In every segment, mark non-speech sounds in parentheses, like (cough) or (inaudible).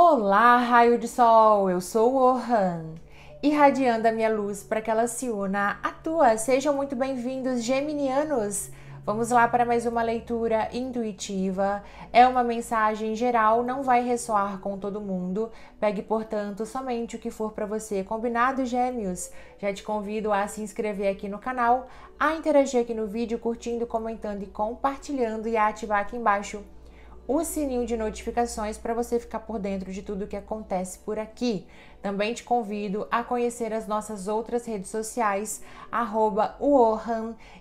Olá, raio de sol! Eu sou o Orhan, irradiando a minha luz para que ela se una à tua. Sejam muito bem-vindos, geminianos! Vamos lá para mais uma leitura intuitiva. É uma mensagem geral, não vai ressoar com todo mundo. Pegue, portanto, somente o que for para você. Combinado, gêmeos? Já te convido a se inscrever aqui no canal, a interagir aqui no vídeo, curtindo, comentando e compartilhando e a ativar aqui embaixo o sininho de notificações para você ficar por dentro de tudo que acontece por aqui. Também te convido a conhecer as nossas outras redes sociais, arroba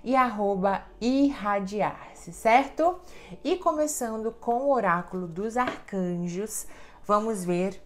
e arroba irradiar-se, certo? E começando com o oráculo dos arcanjos, vamos ver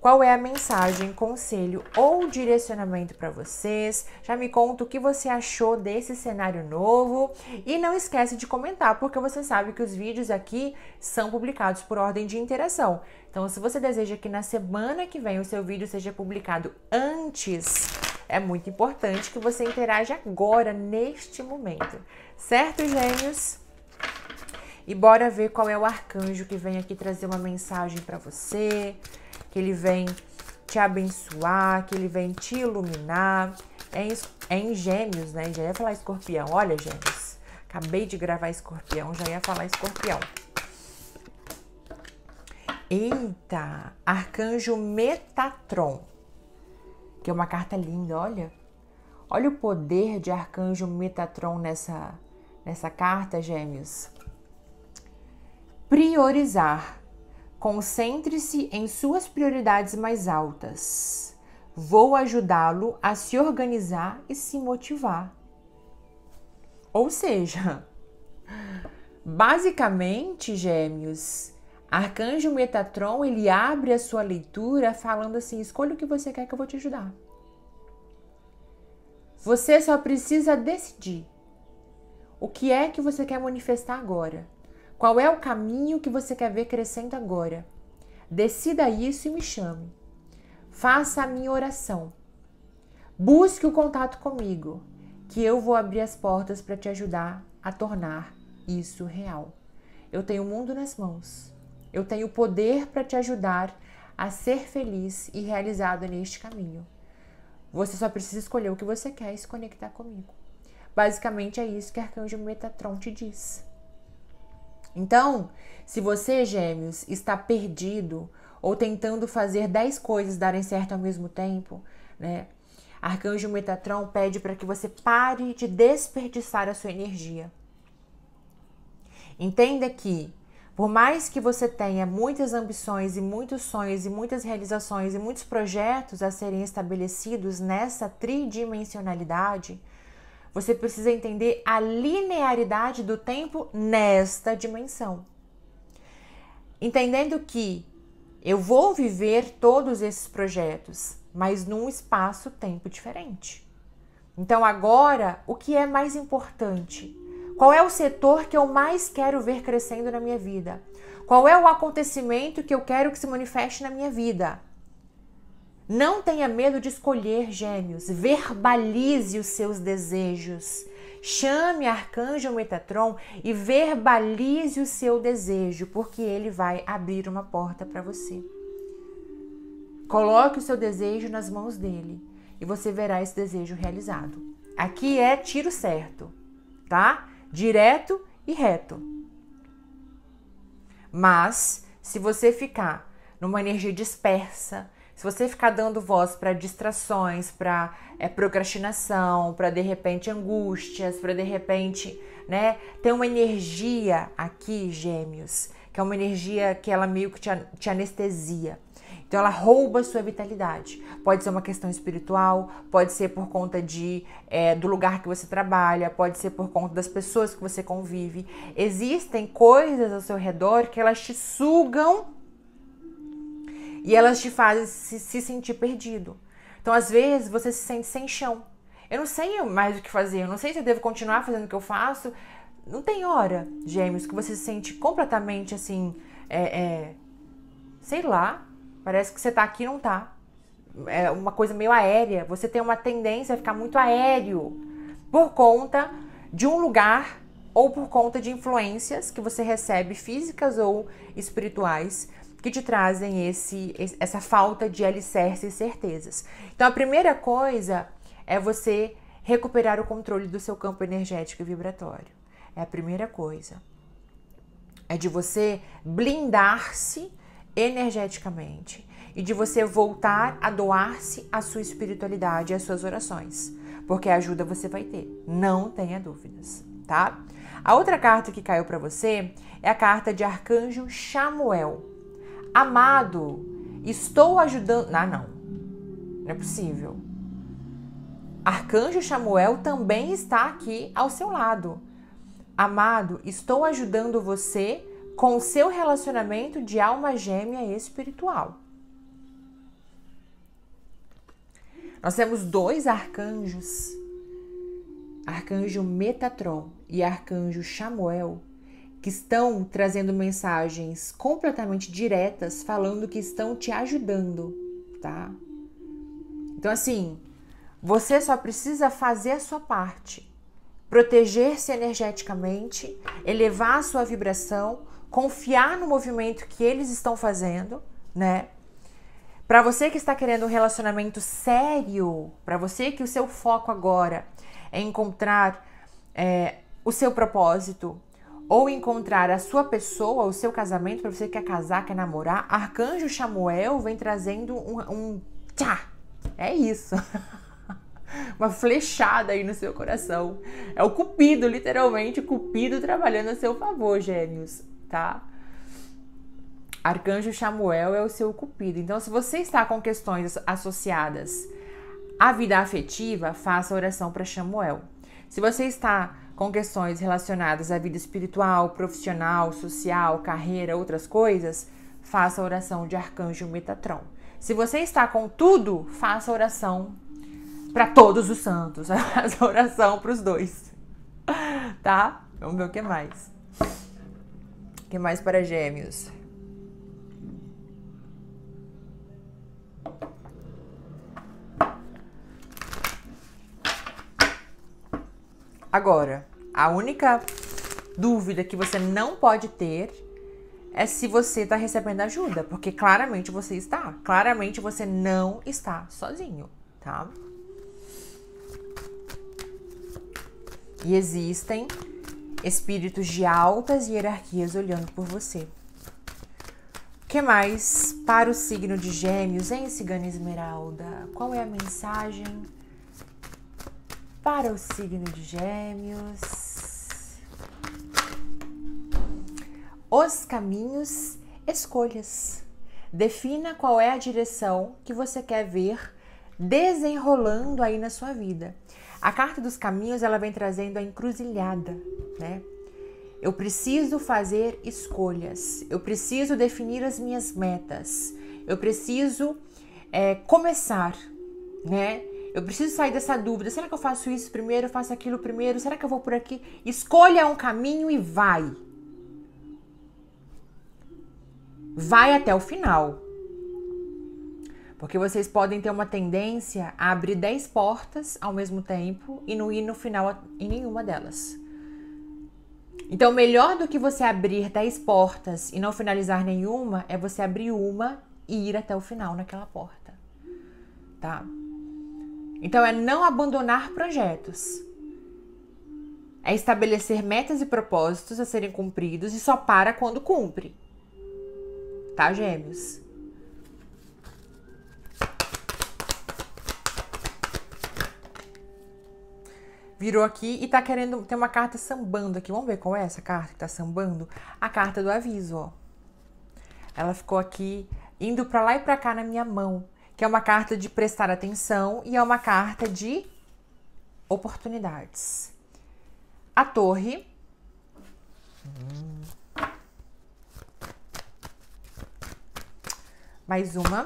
qual é a mensagem, conselho ou direcionamento para vocês? Já me conta o que você achou desse cenário novo e não esquece de comentar, porque você sabe que os vídeos aqui são publicados por ordem de interação. Então, se você deseja que na semana que vem o seu vídeo seja publicado antes, é muito importante que você interaja agora, neste momento. Certo, gênios? E bora ver qual é o arcanjo que vem aqui trazer uma mensagem para você que ele vem te abençoar, que ele vem te iluminar. É em, é em gêmeos, né? Já ia falar escorpião. Olha, gêmeos. Acabei de gravar escorpião, já ia falar escorpião. Eita! Arcanjo Metatron. Que é uma carta linda, olha. Olha o poder de Arcanjo Metatron nessa, nessa carta, gêmeos. Priorizar. Concentre-se em suas prioridades mais altas. Vou ajudá-lo a se organizar e se motivar. Ou seja, (laughs) basicamente, gêmeos, Arcanjo Metatron, ele abre a sua leitura falando assim: escolha o que você quer que eu vou te ajudar. Você só precisa decidir o que é que você quer manifestar agora. Qual é o caminho que você quer ver crescendo agora? Decida isso e me chame. Faça a minha oração. Busque o contato comigo, que eu vou abrir as portas para te ajudar a tornar isso real. Eu tenho o mundo nas mãos. Eu tenho o poder para te ajudar a ser feliz e realizado neste caminho. Você só precisa escolher o que você quer e se conectar comigo. Basicamente é isso que Arcanjo Metatron te diz. Então, se você, Gêmeos, está perdido ou tentando fazer 10 coisas darem certo ao mesmo tempo, né? Arcanjo Metatron pede para que você pare de desperdiçar a sua energia. Entenda que, por mais que você tenha muitas ambições e muitos sonhos e muitas realizações e muitos projetos a serem estabelecidos nessa tridimensionalidade, você precisa entender a linearidade do tempo nesta dimensão. Entendendo que eu vou viver todos esses projetos, mas num espaço-tempo diferente. Então, agora, o que é mais importante? Qual é o setor que eu mais quero ver crescendo na minha vida? Qual é o acontecimento que eu quero que se manifeste na minha vida? Não tenha medo de escolher gêmeos, verbalize os seus desejos. Chame Arcanjo Metatron e verbalize o seu desejo, porque ele vai abrir uma porta para você. Coloque o seu desejo nas mãos dele e você verá esse desejo realizado. Aqui é tiro certo, tá? Direto e reto. Mas se você ficar numa energia dispersa, se você ficar dando voz para distrações, para é, procrastinação, para de repente angústias, para de repente, né? Tem uma energia aqui, gêmeos, que é uma energia que ela meio que te, te anestesia. Então ela rouba a sua vitalidade. Pode ser uma questão espiritual, pode ser por conta de é, do lugar que você trabalha, pode ser por conta das pessoas que você convive. Existem coisas ao seu redor que elas te sugam e elas te fazem se, se sentir perdido. Então, às vezes, você se sente sem chão. Eu não sei mais o que fazer, eu não sei se eu devo continuar fazendo o que eu faço. Não tem hora, gêmeos, que você se sente completamente assim, é, é, sei lá, parece que você tá aqui e não tá. É uma coisa meio aérea. Você tem uma tendência a ficar muito aéreo por conta de um lugar ou por conta de influências que você recebe físicas ou espirituais que te trazem esse, essa falta de alicerces e certezas. Então, a primeira coisa é você recuperar o controle do seu campo energético e vibratório. É a primeira coisa. É de você blindar-se energeticamente e de você voltar a doar-se à sua espiritualidade e às suas orações, porque ajuda você vai ter, não tenha dúvidas, tá? A outra carta que caiu para você é a carta de Arcanjo Chamuel. Amado, estou ajudando. Ah, não. Não é possível. Arcanjo Samuel também está aqui ao seu lado. Amado, estou ajudando você com o seu relacionamento de alma gêmea espiritual. Nós temos dois arcanjos, arcanjo Metatron e arcanjo Samuel, que estão trazendo mensagens completamente diretas, falando que estão te ajudando, tá? Então, assim, você só precisa fazer a sua parte, proteger-se energeticamente, elevar a sua vibração, confiar no movimento que eles estão fazendo, né? Para você que está querendo um relacionamento sério, para você que o seu foco agora é encontrar é, o seu propósito, ou encontrar a sua pessoa, o seu casamento, para você que quer casar, quer namorar, Arcanjo Samuel vem trazendo um, um tchá. É isso. (laughs) Uma flechada aí no seu coração. É o Cupido, literalmente, Cupido trabalhando a seu favor, gêmeos, tá? Arcanjo Samuel é o seu Cupido. Então, se você está com questões associadas à vida afetiva, faça oração para Samuel. Se você está com questões relacionadas à vida espiritual, profissional, social, carreira, outras coisas, faça a oração de Arcanjo Metatron. Se você está com tudo, faça a oração para todos os santos, (laughs) faça a oração para os dois. Tá? Vamos ver o que mais. O que mais para Gêmeos? Agora, a única dúvida que você não pode ter é se você está recebendo ajuda, porque claramente você está. Claramente você não está sozinho, tá? E existem espíritos de altas hierarquias olhando por você. O que mais para o signo de Gêmeos em Cigana Esmeralda? Qual é a mensagem para o signo de Gêmeos. Os caminhos, escolhas. Defina qual é a direção que você quer ver desenrolando aí na sua vida. A carta dos caminhos, ela vem trazendo a encruzilhada, né? Eu preciso fazer escolhas, eu preciso definir as minhas metas, eu preciso é, começar, né? Eu preciso sair dessa dúvida. Será que eu faço isso primeiro? Eu faço aquilo primeiro? Será que eu vou por aqui? Escolha um caminho e vai. Vai até o final. Porque vocês podem ter uma tendência a abrir 10 portas ao mesmo tempo e não ir no final em nenhuma delas. Então, melhor do que você abrir 10 portas e não finalizar nenhuma é você abrir uma e ir até o final naquela porta. Tá? Então, é não abandonar projetos. É estabelecer metas e propósitos a serem cumpridos e só para quando cumpre. Tá, gêmeos? virou aqui e tá querendo. Tem uma carta sambando aqui. Vamos ver qual é essa carta que tá sambando? A carta do aviso, ó. Ela ficou aqui indo pra lá e pra cá na minha mão que é uma carta de prestar atenção e é uma carta de oportunidades. A torre. Mais uma.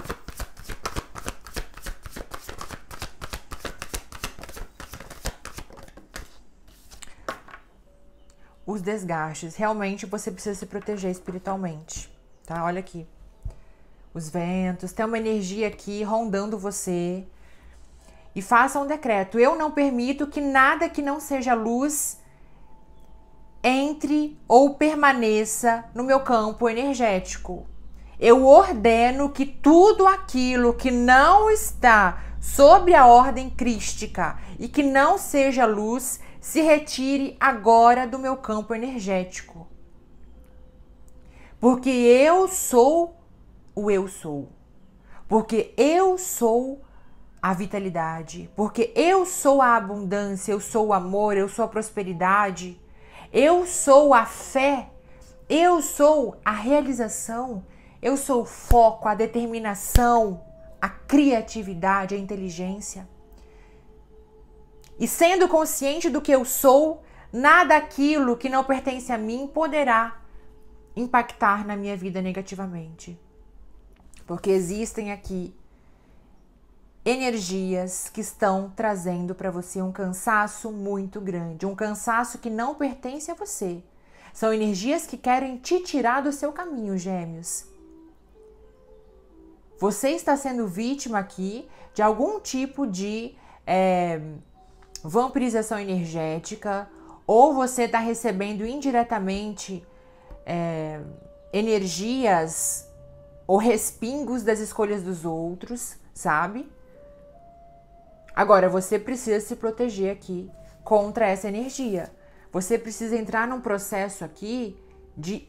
Os desgastes. Realmente você precisa se proteger espiritualmente, tá? Olha aqui os ventos, tem uma energia aqui rondando você. E faça um decreto: eu não permito que nada que não seja luz entre ou permaneça no meu campo energético. Eu ordeno que tudo aquilo que não está sobre a ordem crística e que não seja luz se retire agora do meu campo energético. Porque eu sou o eu sou. Porque eu sou a vitalidade, porque eu sou a abundância, eu sou o amor, eu sou a prosperidade, eu sou a fé, eu sou a realização, eu sou o foco, a determinação, a criatividade, a inteligência. E sendo consciente do que eu sou, nada aquilo que não pertence a mim poderá impactar na minha vida negativamente. Porque existem aqui energias que estão trazendo para você um cansaço muito grande, um cansaço que não pertence a você. São energias que querem te tirar do seu caminho, Gêmeos. Você está sendo vítima aqui de algum tipo de é, vampirização energética, ou você está recebendo indiretamente é, energias ou respingos das escolhas dos outros, sabe? Agora, você precisa se proteger aqui contra essa energia. Você precisa entrar num processo aqui de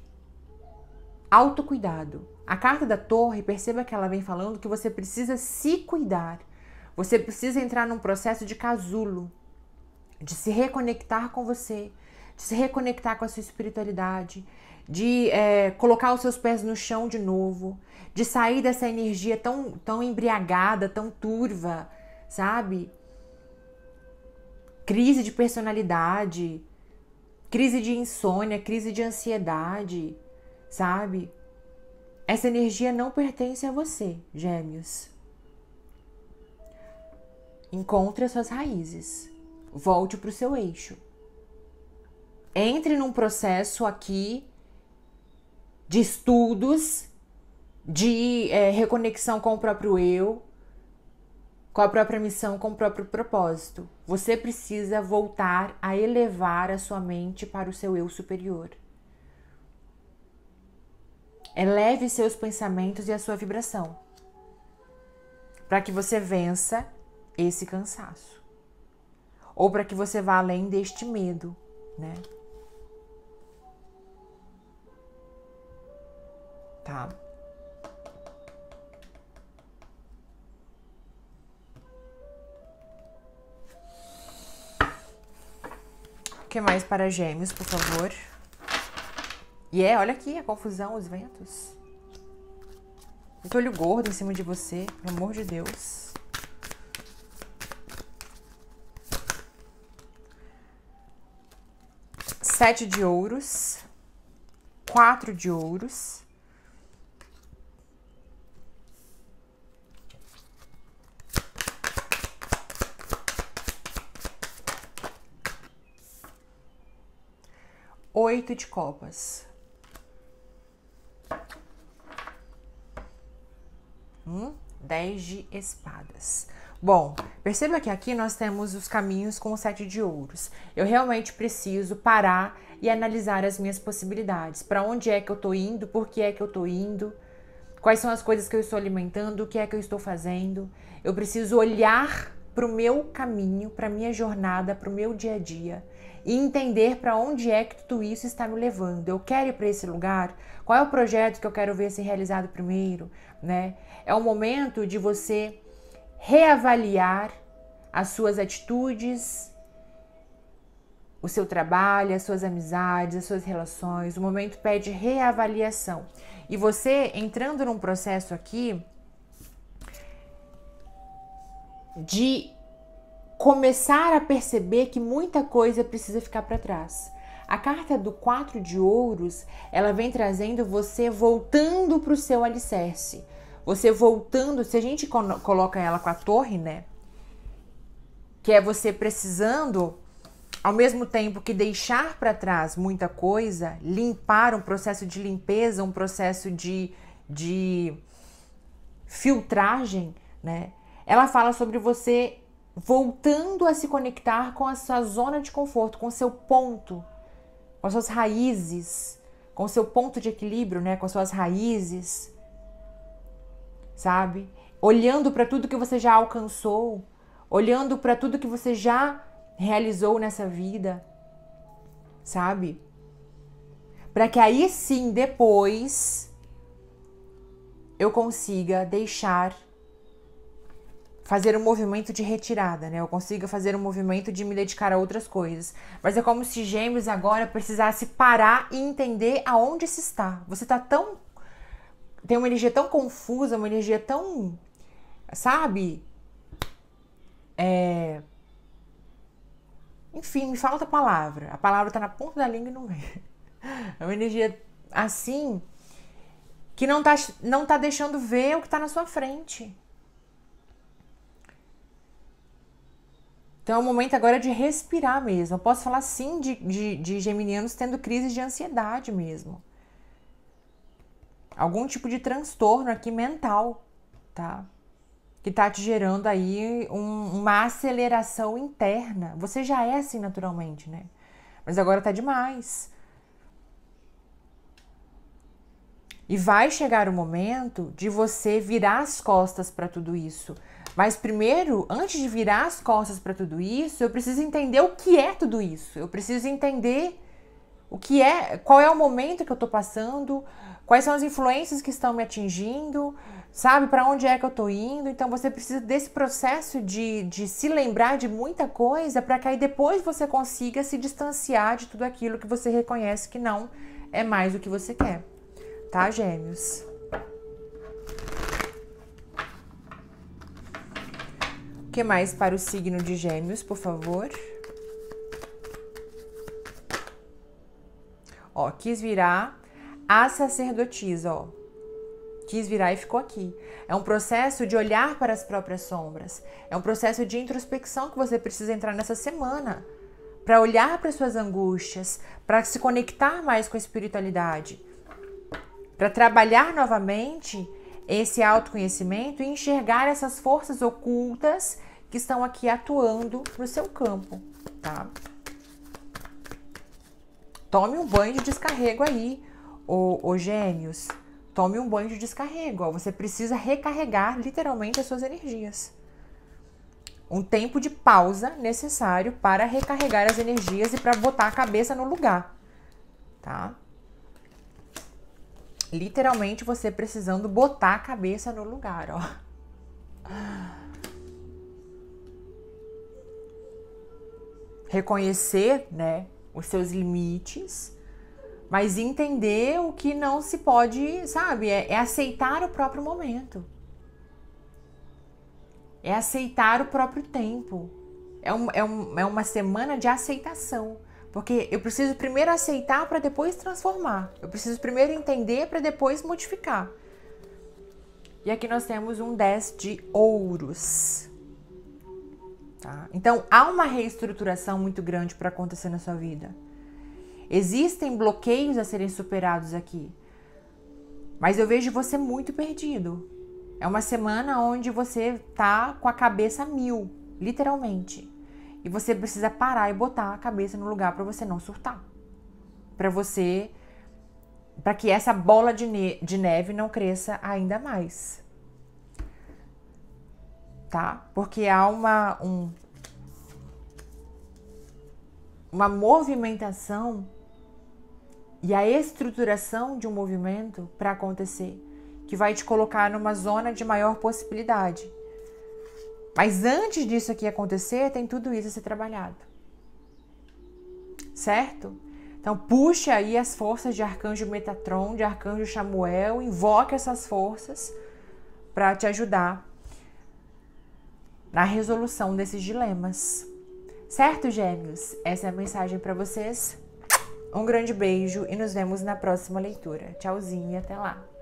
autocuidado. A carta da torre, perceba que ela vem falando que você precisa se cuidar. Você precisa entrar num processo de casulo, de se reconectar com você, de se reconectar com a sua espiritualidade, de é, colocar os seus pés no chão de novo, de sair dessa energia tão, tão embriagada, tão turva, sabe? Crise de personalidade, crise de insônia, crise de ansiedade, sabe? Essa energia não pertence a você, gêmeos. Encontre as suas raízes. Volte para o seu eixo. Entre num processo aqui de estudos, de é, reconexão com o próprio eu, com a própria missão, com o próprio propósito. Você precisa voltar a elevar a sua mente para o seu eu superior. Eleve seus pensamentos e a sua vibração para que você vença esse cansaço ou para que você vá além deste medo, né? tá? O que mais para gêmeos, por favor? E yeah, é, olha aqui a confusão, os ventos. Muito olho gordo em cima de você, pelo amor de Deus. Sete de ouros. Quatro de ouros. oito de copas. um 10 de espadas. Bom, perceba que aqui nós temos os caminhos com o sete de ouros. Eu realmente preciso parar e analisar as minhas possibilidades. Para onde é que eu estou indo? Por que é que eu estou indo? Quais são as coisas que eu estou alimentando? O que é que eu estou fazendo? Eu preciso olhar para o meu caminho, para minha jornada, para o meu dia a dia e entender para onde é que tudo isso está me levando. Eu quero ir para esse lugar? Qual é o projeto que eu quero ver ser realizado primeiro? Né? É o momento de você reavaliar as suas atitudes, o seu trabalho, as suas amizades, as suas relações. O momento pede reavaliação. E você entrando num processo aqui de começar a perceber que muita coisa precisa ficar para trás. A carta do quatro de ouros, ela vem trazendo você voltando para o seu alicerce. Você voltando, se a gente coloca ela com a torre, né? Que é você precisando, ao mesmo tempo que deixar para trás muita coisa, limpar um processo de limpeza, um processo de, de filtragem, né? Ela fala sobre você voltando a se conectar com a sua zona de conforto, com o seu ponto, com as suas raízes, com o seu ponto de equilíbrio, né, com as suas raízes. Sabe? Olhando para tudo que você já alcançou, olhando para tudo que você já realizou nessa vida. Sabe? Para que aí sim depois eu consiga deixar fazer um movimento de retirada, né? Eu consiga fazer um movimento de me dedicar a outras coisas. Mas é como se Gêmeos agora precisasse parar e entender aonde se está. Você está tão tem uma energia tão confusa, uma energia tão, sabe? É... Enfim, me falta a palavra. A palavra está na ponta da língua e não vem. (laughs) É uma energia assim que não tá, não tá deixando ver o que está na sua frente. Então é o momento agora de respirar mesmo. Eu posso falar sim de, de, de geminianos tendo crises de ansiedade mesmo. Algum tipo de transtorno aqui mental, tá? Que tá te gerando aí um, uma aceleração interna. Você já é assim naturalmente, né? Mas agora tá demais. E vai chegar o momento de você virar as costas para tudo isso. Mas primeiro, antes de virar as costas para tudo isso, eu preciso entender o que é tudo isso. Eu preciso entender o que é, qual é o momento que eu estou passando, quais são as influências que estão me atingindo, sabe para onde é que eu estou indo. Então você precisa desse processo de, de se lembrar de muita coisa para que aí depois você consiga se distanciar de tudo aquilo que você reconhece que não é mais o que você quer, tá, gêmeos? que mais para o signo de Gêmeos, por favor? Ó, quis virar a sacerdotisa, ó. Quis virar e ficou aqui. É um processo de olhar para as próprias sombras. É um processo de introspecção que você precisa entrar nessa semana para olhar para suas angústias, para se conectar mais com a espiritualidade, para trabalhar novamente esse autoconhecimento e enxergar essas forças ocultas que estão aqui atuando no seu campo, tá? Tome um banho de descarrego aí, ô, ô gêmeos. Tome um banho de descarrego. Ó. Você precisa recarregar literalmente as suas energias. Um tempo de pausa necessário para recarregar as energias e para botar a cabeça no lugar, tá? Literalmente você precisando botar a cabeça no lugar, ó. reconhecer né, os seus limites, mas entender o que não se pode, sabe? É, é aceitar o próprio momento. É aceitar o próprio tempo. É, um, é, um, é uma semana de aceitação. Porque eu preciso primeiro aceitar para depois transformar. Eu preciso primeiro entender para depois modificar. E aqui nós temos um 10 de ouros. Tá? Então, há uma reestruturação muito grande para acontecer na sua vida. Existem bloqueios a serem superados aqui. Mas eu vejo você muito perdido. É uma semana onde você tá com a cabeça mil, literalmente. E você precisa parar e botar a cabeça no lugar para você não surtar. Para você para que essa bola de, ne de neve não cresça ainda mais tá? Porque há uma, um, uma movimentação e a estruturação de um movimento para acontecer, que vai te colocar numa zona de maior possibilidade. Mas antes disso aqui acontecer, tem tudo isso a ser trabalhado. Certo? Então puxe aí as forças de Arcanjo Metatron, de Arcanjo Samuel, invoque essas forças para te ajudar na resolução desses dilemas. Certo, gêmeos? Essa é a mensagem para vocês. Um grande beijo e nos vemos na próxima leitura. Tchauzinho e até lá!